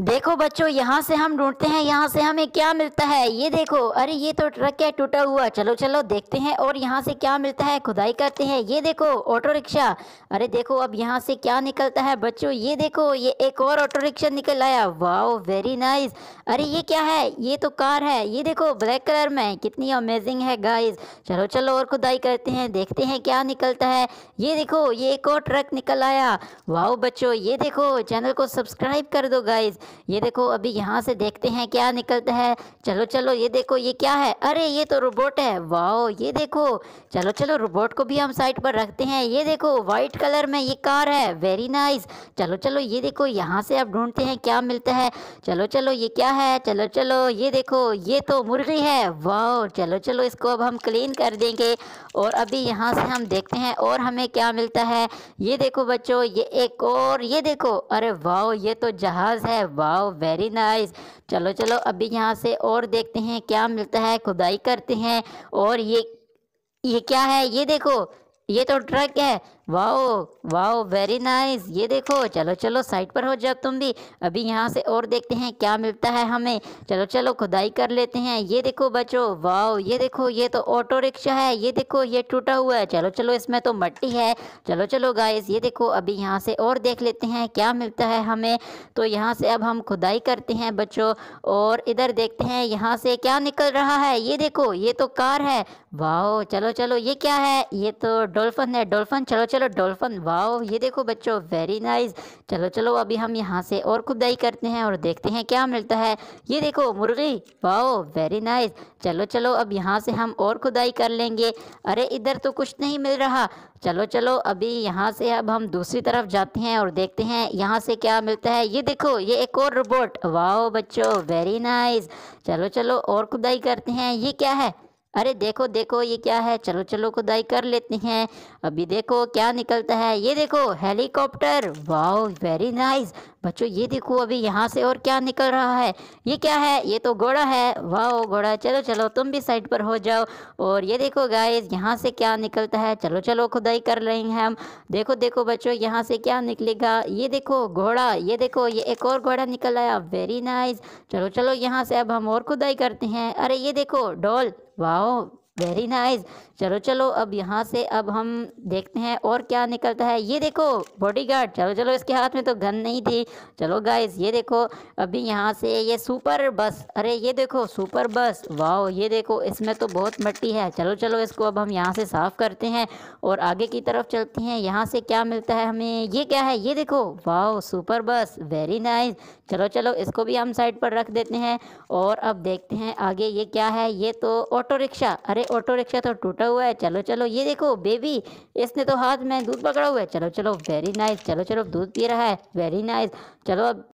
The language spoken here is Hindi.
देखो बच्चों यहाँ से हम ढूंढते हैं यहाँ से हमें क्या मिलता है ये देखो अरे ये तो ट्रक है टूटा हुआ चलो चलो देखते हैं और यहाँ से क्या मिलता है खुदाई करते हैं ये देखो ऑटो रिक्शा अरे देखो अब यहाँ से क्या निकलता है बच्चों ये देखो ये एक और ऑटो रिक्शा निकल आया वाओ वेरी नाइस अरे ये क्या है ये तो कार है ये देखो ब्लैक कलर में कितनी अमेजिंग है गाइज चलो चलो और खुदाई करते हैं देखते हैं क्या निकलता है ये देखो ये एक और ट्रक निकल आया वाओ बच्चो ये देखो चैनल को सब्सक्राइब कर दो गाइज़ ये देखो अभी यहाँ से देखते हैं क्या निकलता है चलो चलो ये देखो ये क्या है अरे ये तो रोबोट है वाह ये देखो चलो चलो रोबोट को भी हम साइड पर रखते हैं ये देखो वाइट कलर में ये कार है वेरी नाइस चलो चलो ये देखो यहाँ से आप ढूंढते हैं क्या मिलता है चलो चलो ये क्या है चलो चलो ये देखो ये तो मुर्गी है वाह चलो चलो इसको अब हम क्लीन कर देंगे और अभी यहाँ से हम देखते हैं और हमें क्या मिलता है ये देखो बच्चों ये एक और ये देखो अरे वाह ये तो जहाज़ है वाह वेरी नाइस चलो चलो अभी यहाँ से और देखते हैं क्या मिलता है खुदाई करते हैं और ये ये क्या है ये देखो ये तो ट्रक है वाओ वाओ वेरी नाइस ये देखो चलो चलो साइट पर हो जाओ तुम भी अभी यहाँ से और देखते हैं क्या मिलता है हमें चलो चलो खुदाई कर लेते हैं ये देखो बच्चों वाओ ये देखो ये तो ऑटो रिक्शा है ये देखो ये टूटा हुआ है चलो चलो इसमें तो मट्टी है चलो चलो गाइस ये देखो अभी यहाँ से और देख लेते हैं क्या मिलता है हमें तो यहाँ से अब हम खुदाई करते हैं बच्चों और इधर देखते हैं यहाँ से क्या निकल रहा है ये देखो ये तो कार है वाओ चलो चलो ये क्या है ये तो डोल्फन है डोल्फन चलो चलो डॉल्फिन वाओ ये देखो बच्चों वेरी नाइस चलो चलो अभी हम यहाँ से और खुदाई करते हैं और देखते हैं क्या मिलता है ये देखो मुर्गी वाओ वेरी नाइस चलो चलो अब यहाँ से हम और खुदाई कर लेंगे अरे इधर तो कुछ नहीं मिल रहा चलो चलो अभी यहाँ से अब हम दूसरी तरफ जाते हैं और देखते हैं यहाँ से क्या मिलता है ये देखो ये एक और रोबोट वाओ बच्चों वेरी नाइस चलो चलो और खुदाई करते हैं ये क्या है अरे देखो देखो ये क्या है चलो चलो खुदाई कर लेते हैं अभी देखो क्या निकलता है ये देखो हेलीकॉप्टर वाओ वेरी नाइस बच्चों ये देखो अभी यहाँ से और क्या निकल रहा है ये क्या है ये तो घोड़ा है वाओ घोड़ा चलो चलो तुम भी साइड पर हो जाओ और ये देखो गाइस यहाँ से क्या निकलता है चलो चलो खुदाई कर रहे हैं हम देखो देखो बच्चों यहाँ से क्या निकलेगा ये देखो घोड़ा ये देखो ये एक और घोड़ा निकल आया वेरी नाइस चलो चलो यहाँ से अब हम और खुदाई करते हैं अरे ये देखो डॉल 哇哦！वेरी नाइस चलो चलो अब यहाँ से अब हम देखते हैं और क्या निकलता है ये देखो बॉडीगार्ड चलो चलो इसके हाथ में तो गन नहीं थी चलो गाइस ये देखो अभी यहाँ से ये सुपर बस अरे ये देखो सुपर बस वाह ये देखो इसमें तो बहुत मट्टी है चलो चलो इसको अब हम यहाँ से साफ़ करते हैं और आगे की तरफ चलते हैं यहाँ से क्या मिलता है हमें ये क्या है ये देखो वाह सुपर बस वेरी नाइस चलो चलो इसको भी हम साइड पर रख देते हैं और अब देखते हैं आगे ये क्या है ये तो ऑटो रिक्शा अरे अरे ऑटो रिक्शा तो टूटा हुआ है चलो चलो ये देखो बेबी इसने तो हाथ में दूध पकड़ा हुआ है चलो चलो वेरी नाइस चलो चलो दूध पी रहा है वेरी नाइस चलो अब